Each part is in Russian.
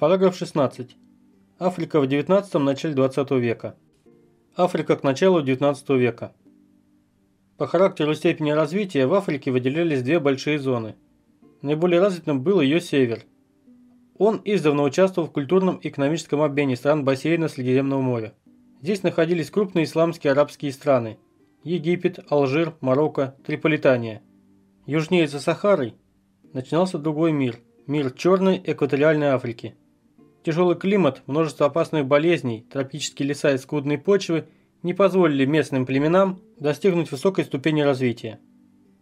Параграф 16. Африка в 19 начале 20 века. Африка к началу 19 века. По характеру степени развития в Африке выделялись две большие зоны. Наиболее развитым был ее север. Он издавна участвовал в культурном и экономическом обмене стран бассейна Средиземного моря. Здесь находились крупные исламские арабские страны – Египет, Алжир, Марокко, Триполитания. Южнее за Сахарой начинался другой мир – мир Черной экваториальной Африки – Тяжелый климат, множество опасных болезней, тропические леса и скудные почвы не позволили местным племенам достигнуть высокой ступени развития.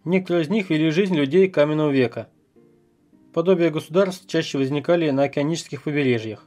Некоторые из них вели жизнь людей каменного века. Подобие государств чаще возникали на океанических побережьях.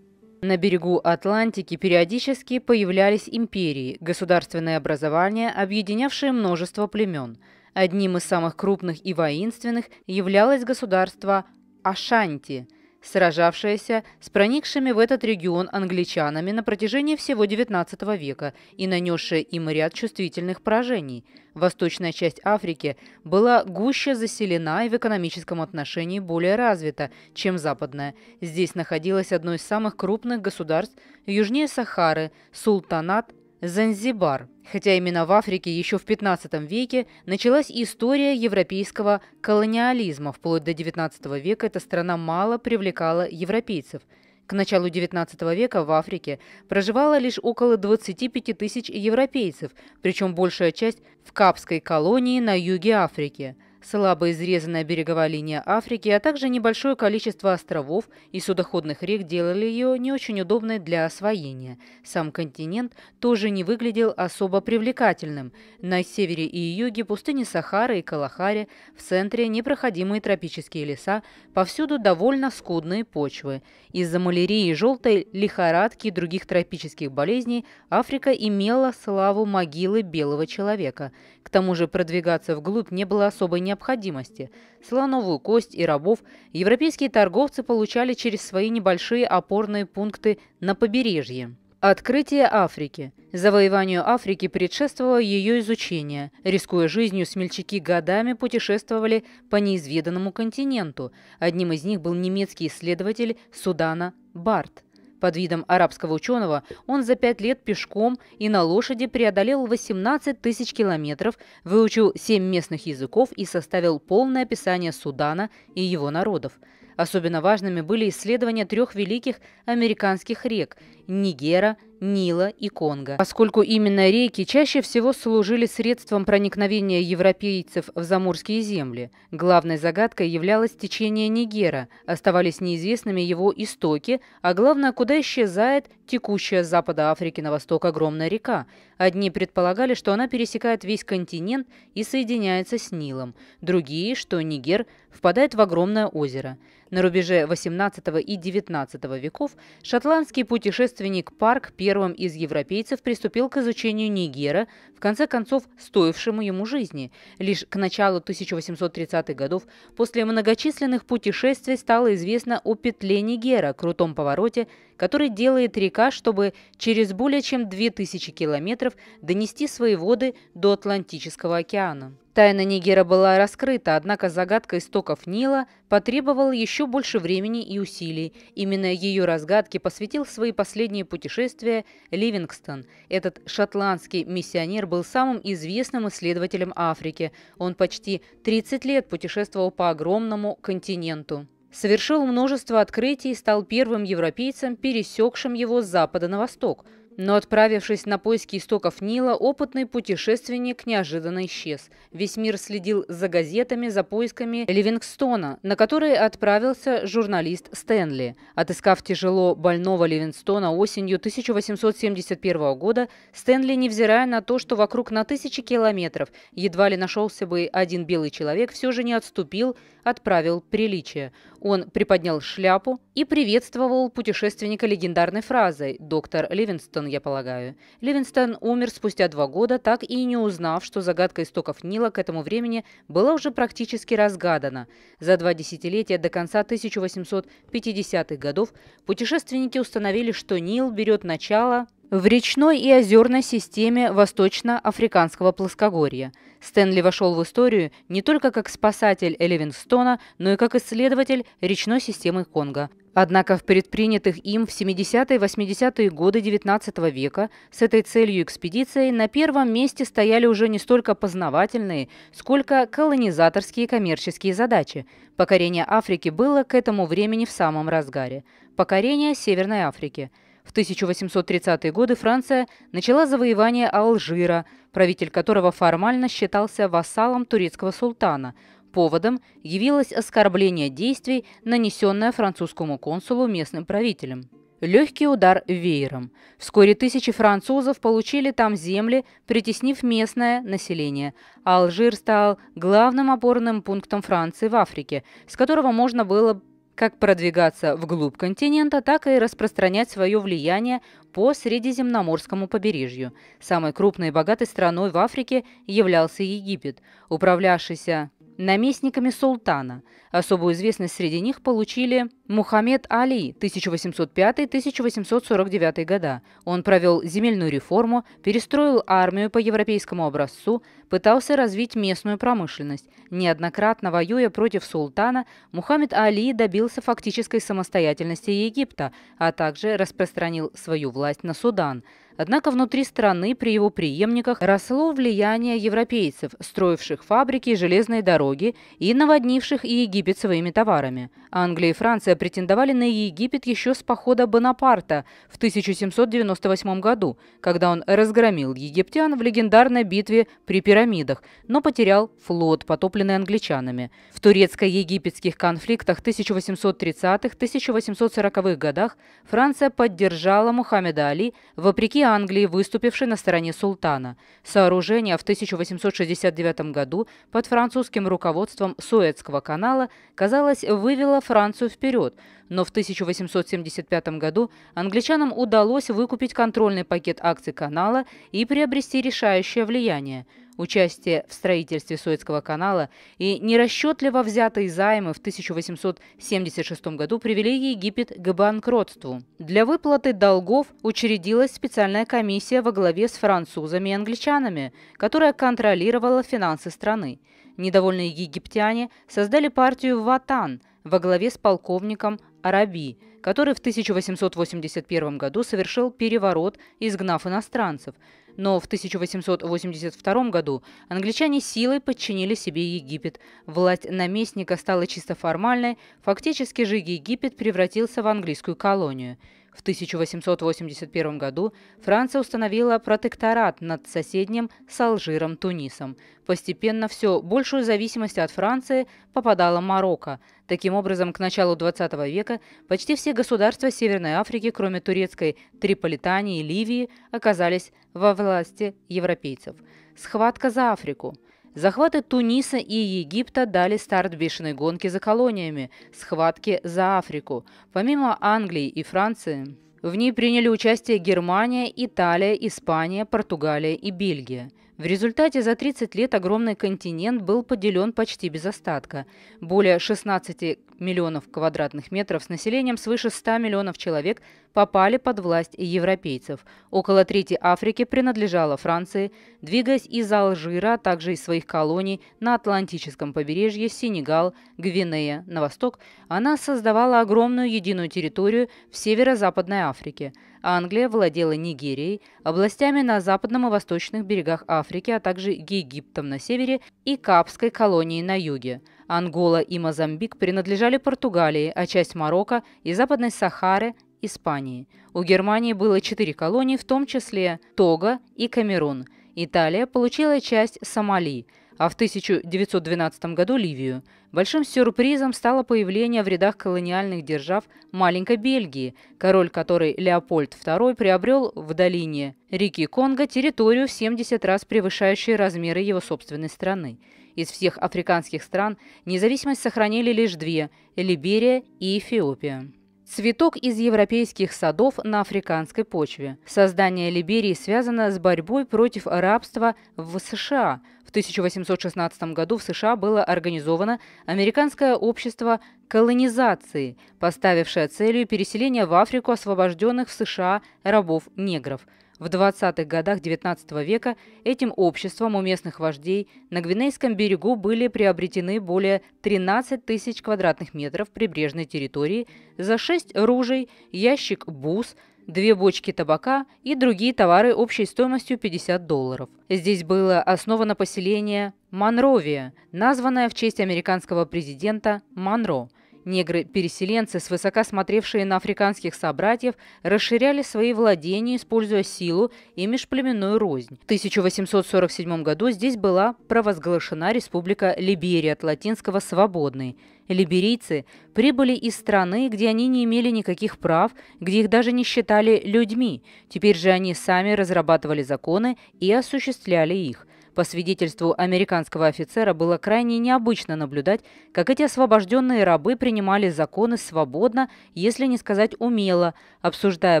На берегу Атлантики периодически появлялись империи, государственные образования, объединявшие множество племен. Одним из самых крупных и воинственных являлось государство Ашанти – сражавшаяся с проникшими в этот регион англичанами на протяжении всего XIX века и нанесшая им ряд чувствительных поражений. Восточная часть Африки была гуще заселена и в экономическом отношении более развита, чем западная. Здесь находилось одно из самых крупных государств южнее Сахары – султанат Занзибар. Хотя именно в Африке еще в 15 веке началась история европейского колониализма. Вплоть до 19 века эта страна мало привлекала европейцев. К началу XIX века в Африке проживало лишь около 25 тысяч европейцев, причем большая часть в Капской колонии на юге Африки – слабо изрезанная береговая линия Африки, а также небольшое количество островов и судоходных рек делали ее не очень удобной для освоения. Сам континент тоже не выглядел особо привлекательным. На севере и юге пустыни Сахары и Калахари, в центре непроходимые тропические леса, повсюду довольно скудные почвы. Из-за малярии, желтой лихорадки и других тропических болезней Африка имела славу могилы белого человека. К тому же продвигаться вглубь не было особой необходимости. Слоновую кость и рабов европейские торговцы получали через свои небольшие опорные пункты на побережье. Открытие Африки. Завоеванию Африки предшествовало ее изучение. Рискуя жизнью, смельчаки годами путешествовали по неизведанному континенту. Одним из них был немецкий исследователь Судана Барт. Под видом арабского ученого он за пять лет пешком и на лошади преодолел 18 тысяч километров, выучил семь местных языков и составил полное описание Судана и его народов. Особенно важными были исследования трех великих американских рек – Нигера – Нила и Конго, поскольку именно реки чаще всего служили средством проникновения европейцев в заморские земли. Главной загадкой являлось течение Нигера, оставались неизвестными его истоки, а главное, куда исчезает текущая с запада Африки на восток огромная река. Одни предполагали, что она пересекает весь континент и соединяется с Нилом, другие, что Нигер впадает в огромное озеро. На рубеже 18 и 19 веков шотландский путешественник Парк первым из европейцев приступил к изучению Нигера, в конце концов стоившему ему жизни. Лишь к началу 1830-х годов после многочисленных путешествий стало известно о петле Нигера, крутом повороте, который делает река материка, чтобы через более чем 2000 километров донести свои воды до Атлантического океана. Тайна Нигера была раскрыта, однако загадка истоков Нила потребовала еще больше времени и усилий. Именно ее разгадке посвятил свои последние путешествия Ливингстон. Этот шотландский миссионер был самым известным исследователем Африки. Он почти 30 лет путешествовал по огромному континенту совершил множество открытий и стал первым европейцем, пересекшим его с запада на восток – но отправившись на поиски истоков Нила, опытный путешественник неожиданно исчез. Весь мир следил за газетами, за поисками Ливингстона, на которые отправился журналист Стэнли. Отыскав тяжело больного Ливингстона осенью 1871 года, Стэнли, невзирая на то, что вокруг на тысячи километров едва ли нашелся бы один белый человек, все же не отступил, отправил приличия. Он приподнял шляпу и приветствовал путешественника легендарной фразой «Доктор Ливингстон я полагаю. Ливинстон умер спустя два года, так и не узнав, что загадка истоков Нила к этому времени была уже практически разгадана. За два десятилетия до конца 1850-х годов путешественники установили, что Нил берет начало в речной и озерной системе Восточно-Африканского плоскогорья. Стэнли вошел в историю не только как спасатель Элевинстона, но и как исследователь речной системы Конго – Однако в предпринятых им в 70-80-е е и годы XIX века с этой целью экспедиции на первом месте стояли уже не столько познавательные, сколько колонизаторские коммерческие задачи. Покорение Африки было к этому времени в самом разгаре. Покорение Северной Африки – в 1830-е годы Франция начала завоевание Алжира, правитель которого формально считался вассалом турецкого султана, Поводом явилось оскорбление действий, нанесенное французскому консулу местным правителем. Легкий удар веером. Вскоре тысячи французов получили там земли, притеснив местное население. А Алжир стал главным опорным пунктом Франции в Африке, с которого можно было как продвигаться вглубь континента, так и распространять свое влияние по Средиземноморскому побережью. Самой крупной и богатой страной в Африке являлся Египет, управлявшийся наместниками султана. Особую известность среди них получили Мухаммед Али 1805-1849 года. Он провел земельную реформу, перестроил армию по европейскому образцу, пытался развить местную промышленность. Неоднократно воюя против султана, Мухаммед Али добился фактической самостоятельности Египта, а также распространил свою власть на Судан – Однако внутри страны при его преемниках росло влияние европейцев, строивших фабрики и железные дороги и наводнивших и Египет своими товарами. Англия и Франция претендовали на Египет еще с похода Бонапарта в 1798 году, когда он разгромил египтян в легендарной битве при пирамидах, но потерял флот, потопленный англичанами. В турецко-египетских конфликтах 1830-1840-х годах Франция поддержала Мухаммеда Али вопреки Англии, выступившей на стороне султана. Сооружение в 1869 году под французским руководством Суэцкого канала, казалось, вывело Францию вперед, но в 1875 году англичанам удалось выкупить контрольный пакет акций канала и приобрести решающее влияние – участие в строительстве Суэцкого канала и нерасчетливо взятые займы в 1876 году привели Египет к банкротству. Для выплаты долгов учредилась специальная комиссия во главе с французами и англичанами, которая контролировала финансы страны. Недовольные египтяне создали партию «Ватан» во главе с полковником Араби, который в 1881 году совершил переворот, изгнав иностранцев – но в 1882 году англичане силой подчинили себе Египет. Власть наместника стала чисто формальной, фактически же Египет превратился в английскую колонию – в 1881 году Франция установила протекторат над соседним с Алжиром Тунисом. Постепенно все большую зависимость от Франции попадала Марокко. Таким образом, к началу 20 века почти все государства Северной Африки, кроме турецкой Триполитании и Ливии, оказались во власти европейцев. Схватка за Африку – Захваты Туниса и Египта дали старт бешеной гонке за колониями, схватке за Африку. Помимо Англии и Франции, в ней приняли участие Германия, Италия, Испания, Португалия и Бельгия. В результате за 30 лет огромный континент был поделен почти без остатка. Более 16 миллионов квадратных метров с населением свыше 100 миллионов человек попали под власть европейцев. Около трети Африки принадлежала Франции, двигаясь из Алжира, а также из своих колоний на Атлантическом побережье Сенегал, Гвинея на восток, она создавала огромную единую территорию в северо-западной Африке. Англия владела Нигерией, областями на западном и восточных берегах Африки, а также Египтом на севере и Капской колонией на юге – Ангола и Мозамбик принадлежали Португалии, а часть Марокко и Западной Сахары – Испании. У Германии было четыре колонии, в том числе Тога и Камерун. Италия получила часть Сомали, а в 1912 году Ливию. Большим сюрпризом стало появление в рядах колониальных держав маленькой Бельгии, король которой Леопольд II приобрел в долине реки Конго территорию в 70 раз превышающую размеры его собственной страны. Из всех африканских стран независимость сохранили лишь две – Либерия и Эфиопия. Цветок из европейских садов на африканской почве. Создание Либерии связано с борьбой против рабства в США. В 1816 году в США было организовано Американское общество колонизации, поставившее целью переселения в Африку освобожденных в США рабов-негров – в 20-х годах XIX века этим обществом у местных вождей на Гвинейском берегу были приобретены более 13 тысяч квадратных метров прибрежной территории за 6 ружей, ящик бус, две бочки табака и другие товары общей стоимостью 50 долларов. Здесь было основано поселение Монровия, названное в честь американского президента Монро – Негры-переселенцы, свысока смотревшие на африканских собратьев, расширяли свои владения, используя силу и межплеменную рознь. В 1847 году здесь была провозглашена республика Либерия от латинского «свободный». Либерийцы прибыли из страны, где они не имели никаких прав, где их даже не считали людьми. Теперь же они сами разрабатывали законы и осуществляли их – по свидетельству американского офицера было крайне необычно наблюдать, как эти освобожденные рабы принимали законы свободно, если не сказать умело, обсуждая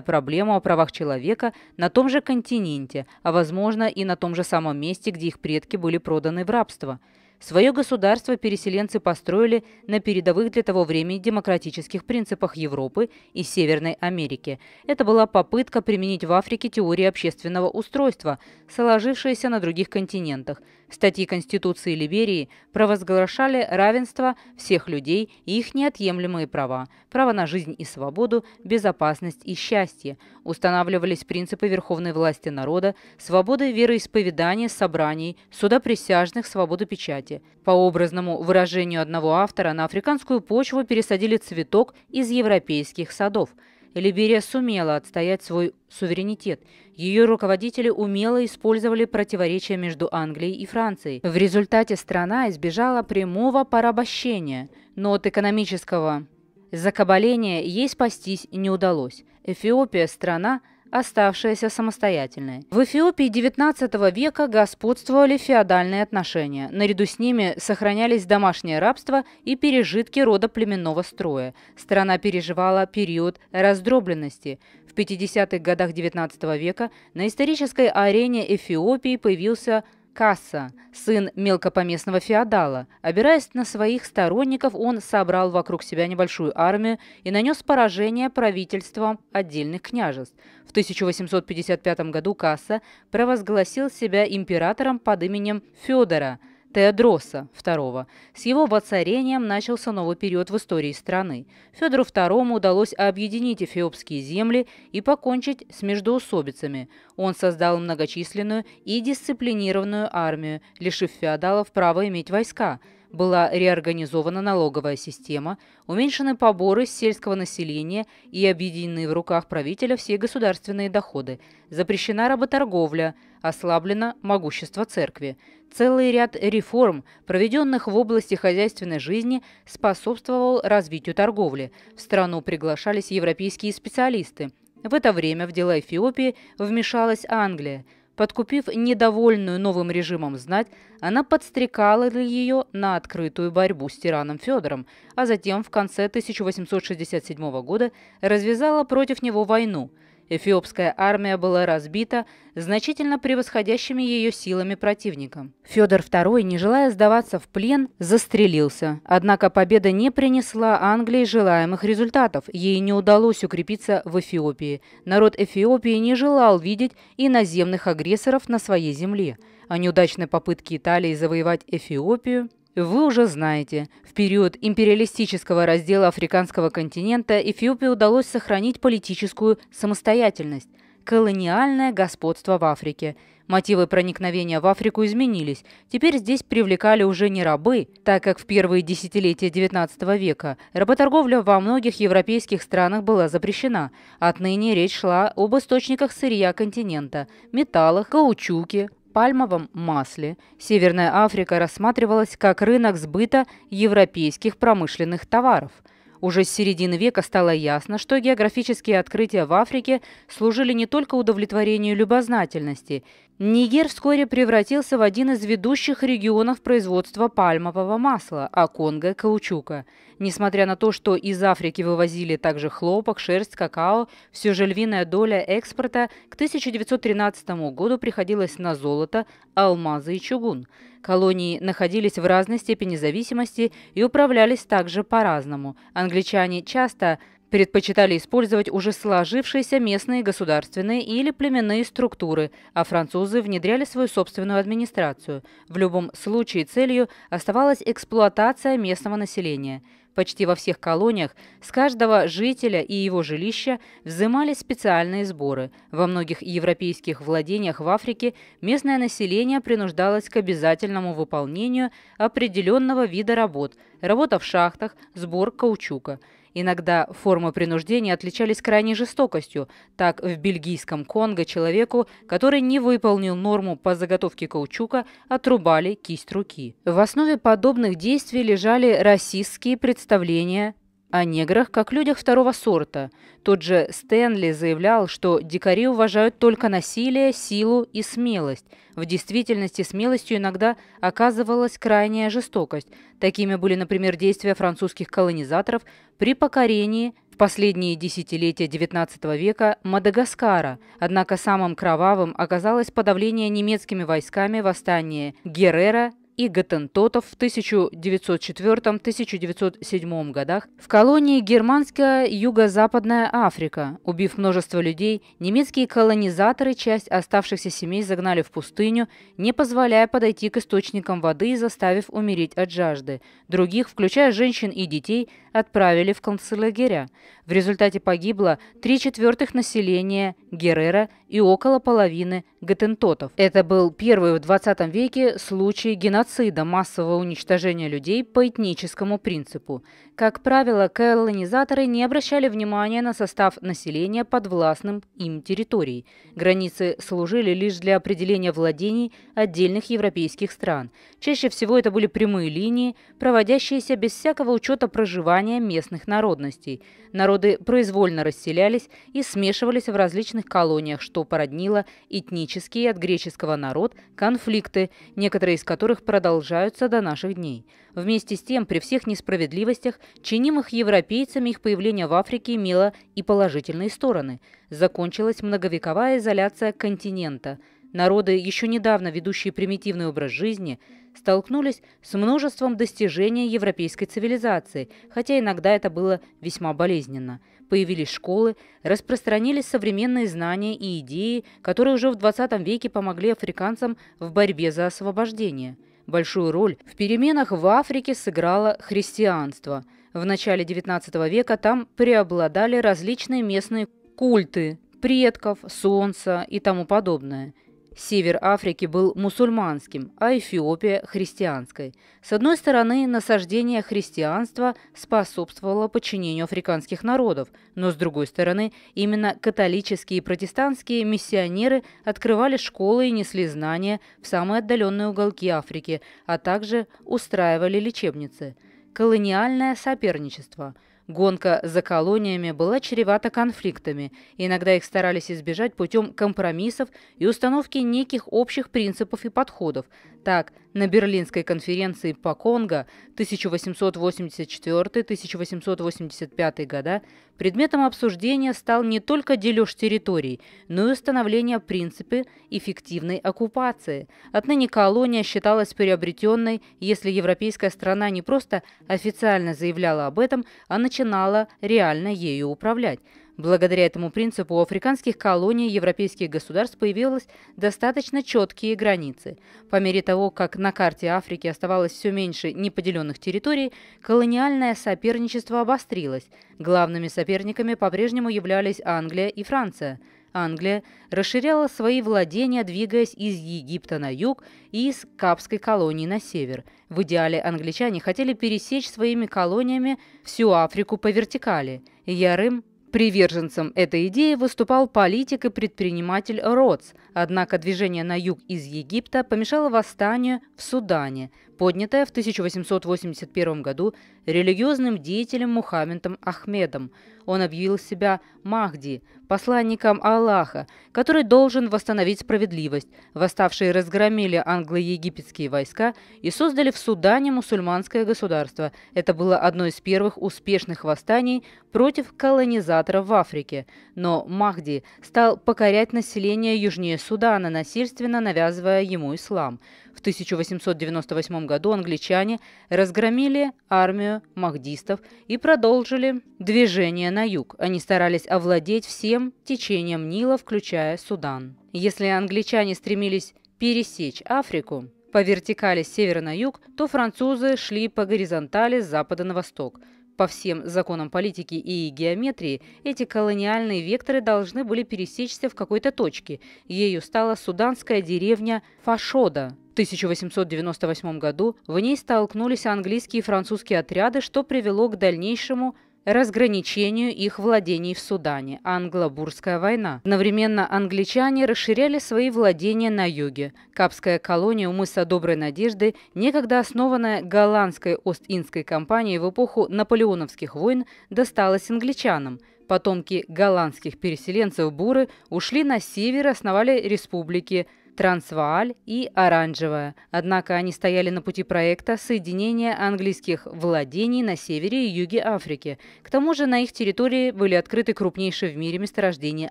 проблему о правах человека на том же континенте, а возможно и на том же самом месте, где их предки были проданы в рабство – Свое государство переселенцы построили на передовых для того времени демократических принципах Европы и Северной Америки. Это была попытка применить в Африке теории общественного устройства, сложившиеся на других континентах – Статьи Конституции Либерии провозглашали равенство всех людей и их неотъемлемые права, право на жизнь и свободу, безопасность и счастье. Устанавливались принципы верховной власти народа, свободы вероисповедания, собраний, суда присяжных, свободы печати. По образному выражению одного автора, на африканскую почву пересадили цветок из европейских садов – Либерия сумела отстоять свой суверенитет. Ее руководители умело использовали противоречия между Англией и Францией. В результате страна избежала прямого порабощения, но от экономического закабаления ей спастись не удалось. Эфиопия – страна, оставшаяся самостоятельной. В Эфиопии XIX века господствовали феодальные отношения. Наряду с ними сохранялись домашнее рабство и пережитки рода племенного строя. Страна переживала период раздробленности. В 50-х годах XIX века на исторической арене Эфиопии появился Касса, сын мелкопоместного феодала. Обираясь на своих сторонников, он собрал вокруг себя небольшую армию и нанес поражение правительствам отдельных княжеств. В 1855 году Касса провозгласил себя императором под именем Федора – Теодроса II. С его воцарением начался новый период в истории страны. Федору II удалось объединить эфиопские земли и покончить с междоусобицами. Он создал многочисленную и дисциплинированную армию, лишив феодалов права иметь войска – была реорганизована налоговая система, уменьшены поборы с сельского населения и объединены в руках правителя все государственные доходы, запрещена работорговля, ослаблено могущество церкви. Целый ряд реформ, проведенных в области хозяйственной жизни, способствовал развитию торговли. В страну приглашались европейские специалисты. В это время в дела Эфиопии вмешалась Англия – Подкупив недовольную новым режимом знать, она подстрекала ее на открытую борьбу с тираном Федором, а затем в конце 1867 года развязала против него войну – Эфиопская армия была разбита значительно превосходящими ее силами противником. Федор II, не желая сдаваться в плен, застрелился. Однако победа не принесла Англии желаемых результатов. Ей не удалось укрепиться в Эфиопии. Народ Эфиопии не желал видеть иноземных агрессоров на своей земле. А неудачной попытки Италии завоевать Эфиопию вы уже знаете, в период империалистического раздела африканского континента Эфиопии удалось сохранить политическую самостоятельность, колониальное господство в Африке. Мотивы проникновения в Африку изменились. Теперь здесь привлекали уже не рабы, так как в первые десятилетия XIX века работорговля во многих европейских странах была запрещена. Отныне речь шла об источниках сырья континента – металлах, каучуке, пальмовом масле Северная Африка рассматривалась как рынок сбыта европейских промышленных товаров. Уже с середины века стало ясно, что географические открытия в Африке служили не только удовлетворению любознательности. Нигер вскоре превратился в один из ведущих регионов производства пальмового масла, а Конго – каучука – Несмотря на то, что из Африки вывозили также хлопок, шерсть, какао, все же львиная доля экспорта к 1913 году приходилась на золото, алмазы и чугун. Колонии находились в разной степени зависимости и управлялись также по-разному. Англичане часто предпочитали использовать уже сложившиеся местные государственные или племенные структуры, а французы внедряли свою собственную администрацию. В любом случае целью оставалась эксплуатация местного населения. Почти во всех колониях с каждого жителя и его жилища взимались специальные сборы. Во многих европейских владениях в Африке местное население принуждалось к обязательному выполнению определенного вида работ – работа в шахтах, сбор каучука – Иногда формы принуждения отличались крайней жестокостью. Так, в бельгийском Конго человеку, который не выполнил норму по заготовке каучука, отрубали кисть руки. В основе подобных действий лежали расистские представления о неграх как людях второго сорта. Тот же Стэнли заявлял, что дикари уважают только насилие, силу и смелость. В действительности смелостью иногда оказывалась крайняя жестокость. Такими были, например, действия французских колонизаторов при покорении в последние десятилетия XIX века Мадагаскара. Однако самым кровавым оказалось подавление немецкими войсками восстания Геррера и готентотов в 1904-1907 годах в колонии Германская Юго-Западная Африка. Убив множество людей, немецкие колонизаторы часть оставшихся семей загнали в пустыню, не позволяя подойти к источникам воды и заставив умереть от жажды. Других, включая женщин и детей, отправили в концлагеря. В результате погибло три четвертых населения Геррера и около половины готентотов. Это был первый в 20 веке случай геноцида геноцида, массового уничтожения людей по этническому принципу. Как правило, колонизаторы не обращали внимания на состав населения подвластным им территорий. Границы служили лишь для определения владений отдельных европейских стран. Чаще всего это были прямые линии, проводящиеся без всякого учета проживания местных народностей. Народы произвольно расселялись и смешивались в различных колониях, что породнило этнические от греческого народ конфликты, некоторые из которых продолжались продолжаются до наших дней. Вместе с тем, при всех несправедливостях, чинимых европейцами их появление в Африке имело и положительные стороны. Закончилась многовековая изоляция континента. Народы, еще недавно ведущие примитивный образ жизни, столкнулись с множеством достижений европейской цивилизации, хотя иногда это было весьма болезненно. Появились школы, распространились современные знания и идеи, которые уже в 20 веке помогли африканцам в борьбе за освобождение – Большую роль в переменах в Африке сыграло христианство. В начале XIX века там преобладали различные местные культы предков, солнца и тому подобное – Север Африки был мусульманским, а Эфиопия – христианской. С одной стороны, насаждение христианства способствовало подчинению африканских народов, но с другой стороны, именно католические и протестантские миссионеры открывали школы и несли знания в самые отдаленные уголки Африки, а также устраивали лечебницы. Колониальное соперничество – Гонка за колониями была чревата конфликтами. Иногда их старались избежать путем компромиссов и установки неких общих принципов и подходов. Так, на Берлинской конференции по Конго 1884-1885 года предметом обсуждения стал не только дележ территорий, но и установление принципа эффективной оккупации. Отныне колония считалась приобретенной, если европейская страна не просто официально заявляла об этом, а начала начинала реально ею управлять. Благодаря этому принципу у африканских колоний и европейских государств появилось достаточно четкие границы. По мере того, как на карте Африки оставалось все меньше неподеленных территорий, колониальное соперничество обострилось. Главными соперниками по-прежнему являлись Англия и Франция – Англия расширяла свои владения, двигаясь из Египта на юг и из Капской колонии на север. В идеале англичане хотели пересечь своими колониями всю Африку по вертикали. Ярым Приверженцем этой идеи выступал политик и предприниматель Роц, однако движение на юг из Египта помешало восстанию в Судане поднятая в 1881 году религиозным деятелем Мухаммедом Ахмедом. Он объявил себя Махди, посланником Аллаха, который должен восстановить справедливость. Восставшие разгромили англо-египетские войска и создали в Судане мусульманское государство. Это было одно из первых успешных восстаний против колонизаторов в Африке. Но Махди стал покорять население южнее Судана, насильственно навязывая ему ислам. В 1898 году англичане разгромили армию махдистов и продолжили движение на юг. Они старались овладеть всем течением Нила, включая Судан. Если англичане стремились пересечь Африку, по вертикали с севера на юг, то французы шли по горизонтали с запада на восток. По всем законам политики и геометрии эти колониальные векторы должны были пересечься в какой-то точке. Ею стала суданская деревня Фашода – 1898 году в ней столкнулись английские и французские отряды, что привело к дальнейшему разграничению их владений в Судане – Англобурская война. Одновременно англичане расширяли свои владения на юге. Капская колония у мыса Доброй Надежды, некогда основанная голландской Ост-Индской компанией в эпоху наполеоновских войн, досталась англичанам – Потомки голландских переселенцев Буры ушли на север и основали республики Трансвааль и Оранжевая. Однако они стояли на пути проекта соединения английских владений на севере и юге Африки. К тому же на их территории были открыты крупнейшие в мире месторождения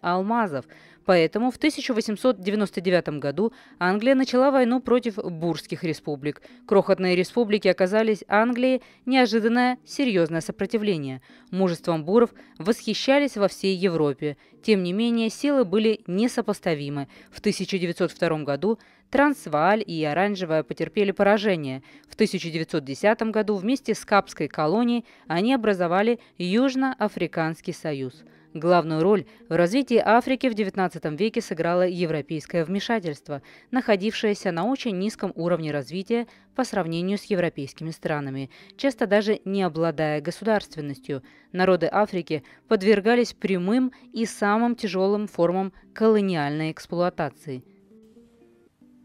алмазов – Поэтому в 1899 году Англия начала войну против бурских республик. Крохотные республики оказались Англии неожиданное серьезное сопротивление. Мужеством буров восхищались во всей Европе. Тем не менее, силы были несопоставимы. В 1902 году Трансвааль и Оранжевая потерпели поражение. В 1910 году вместе с Капской колонией они образовали Южно-Африканский союз – Главную роль в развитии Африки в XIX веке сыграло европейское вмешательство, находившееся на очень низком уровне развития по сравнению с европейскими странами, часто даже не обладая государственностью. Народы Африки подвергались прямым и самым тяжелым формам колониальной эксплуатации.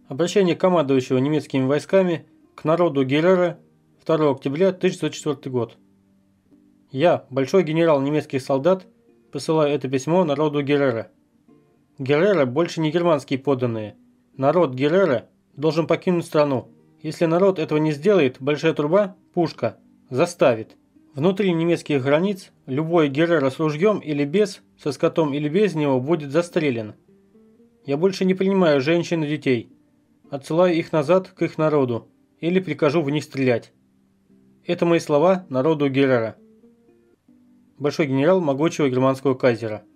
Обращение командующего немецкими войсками к народу Геррера, 2 октября 1904 год. Я, большой генерал немецких солдат, посылаю это письмо народу Геррера. Геррера больше не германские подданные. Народ Геррера должен покинуть страну. Если народ этого не сделает, большая труба, пушка, заставит. Внутри немецких границ любой Геррера с ружьем или без, со скотом или без него будет застрелен. Я больше не принимаю женщин и детей. Отсылаю их назад к их народу или прикажу в них стрелять. Это мои слова народу Геррера большой генерал могучего германского кайзера –